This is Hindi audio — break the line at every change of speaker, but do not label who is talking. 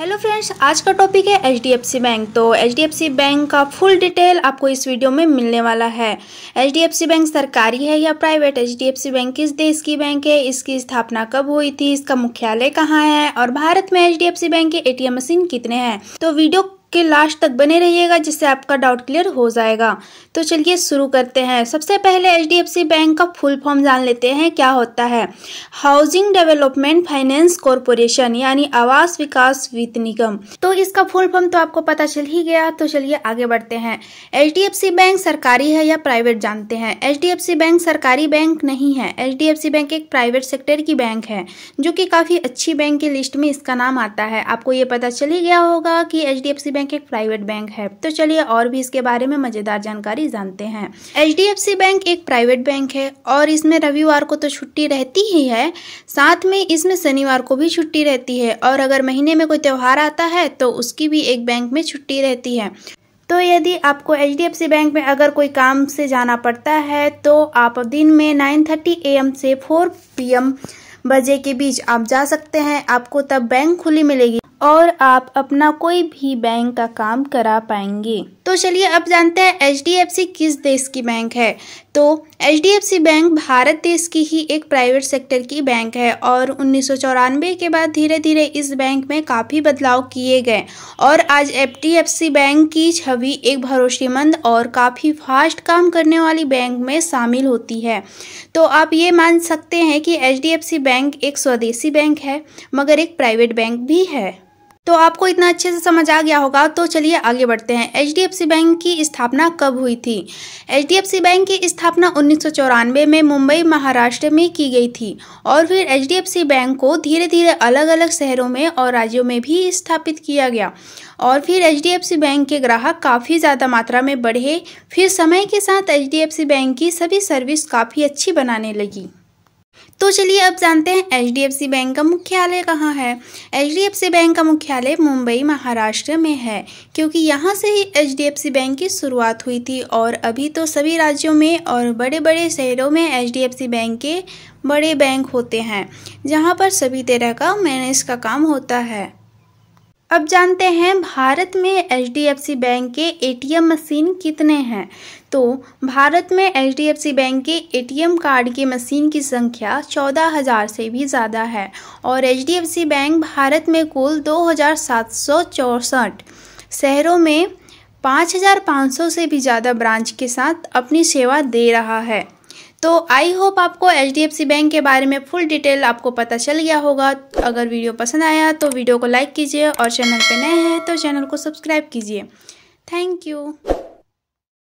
हेलो फ्रेंड्स आज का टॉपिक है एच बैंक तो एच बैंक का फुल डिटेल आपको इस वीडियो में मिलने वाला है एच बैंक सरकारी है या प्राइवेट एच बैंक किस देश की बैंक है इसकी स्थापना कब हुई थी इसका मुख्यालय कहाँ है और भारत में एच बैंक के एटीएम मशीन कितने हैं तो वीडियो के लास्ट तक बने रहिएगा जिससे आपका डाउट क्लियर हो जाएगा तो चलिए शुरू करते हैं सबसे पहले एच बैंक का फुल फॉर्म जान लेते हैं क्या होता है हाउसिंग डेवलपमेंट फाइनेंस कॉरपोरेशन यानी आवास विकास वित्त निगम तो इसका फुल फॉर्म तो आपको पता चल ही गया तो चलिए आगे बढ़ते हैं एच बैंक सरकारी है या प्राइवेट जानते हैं एच बैंक सरकारी बैंक नहीं है एच बैंक एक प्राइवेट सेक्टर की बैंक है जो कि काफ़ी अच्छी बैंक की लिस्ट में इसका नाम आता है आपको ये पता चल ही गया होगा कि एच बैंक बैंक एक प्राइवेट बैंक है तो चलिए और भी इसके बारे में मजेदार जानकारी जानते हैं एच बैंक एक प्राइवेट बैंक है और इसमें रविवार को तो छुट्टी रहती ही है साथ में इसमें शनिवार को भी छुट्टी रहती है और अगर महीने में कोई त्यौहार आता है तो उसकी भी एक बैंक में छुट्टी रहती है तो यदि आपको एच बैंक में अगर कोई काम से जाना पड़ता है तो आप दिन में 9:30 थर्टी एम से 4 पीएम बजे के बीच आप जा सकते हैं आपको तब बैंक खुली मिलेगी और आप अपना कोई भी बैंक का काम करा पाएंगे तो चलिए अब जानते हैं एच डी एफ सी किस देश की बैंक है तो H D F C bank भारत देश की ही एक प्राइवेट सेक्टर की बैंक है और उन्नीस सौ चौरानवे के बाद धीरे धीरे इस बैंक में काफ़ी बदलाव किए गए और आज एच बैंक की छवि एक भरोसेमंद और काफ़ी फास्ट काम करने वाली बैंक में शामिल होती है तो आप ये मान सकते हैं कि H D F C bank एक स्वदेशी बैंक है मगर एक प्राइवेट बैंक भी है तो आपको इतना अच्छे से समझ आ गया होगा तो चलिए आगे बढ़ते हैं एच बैंक की स्थापना कब हुई थी एच बैंक की स्थापना उन्नीस में मुंबई महाराष्ट्र में की गई थी और फिर एच बैंक को धीरे धीरे अलग अलग शहरों में और राज्यों में भी स्थापित किया गया और फिर एच बैंक के ग्राहक काफ़ी ज़्यादा मात्रा में बढ़े फिर समय के साथ एच बैंक की सभी सर्विस काफ़ी अच्छी बनाने लगी तो चलिए अब जानते हैं एच बैंक का मुख्यालय कहाँ है एच बैंक का मुख्यालय मुंबई महाराष्ट्र में है क्योंकि यहाँ से ही एच बैंक की शुरुआत हुई थी और अभी तो सभी राज्यों में और बड़े बड़े शहरों में एच बैंक के बड़े बैंक होते हैं जहाँ पर सभी तरह का मैनेज का काम होता है अब जानते हैं भारत में एच बैंक के एम मशीन कितने हैं तो भारत में एच बैंक के एम कार्ड के मशीन की संख्या चौदह हज़ार से भी ज़्यादा है और एच बैंक भारत में कुल दो हज़ार सात सौ चौंसठ शहरों में 5,500 से भी ज़्यादा ब्रांच के साथ अपनी सेवा दे रहा है तो आई होप आपको एच बैंक के बारे में फुल डिटेल आपको पता चल गया होगा अगर वीडियो पसंद आया तो वीडियो को लाइक कीजिए और चैनल पर नए हैं तो चैनल को सब्सक्राइब कीजिए थैंक यू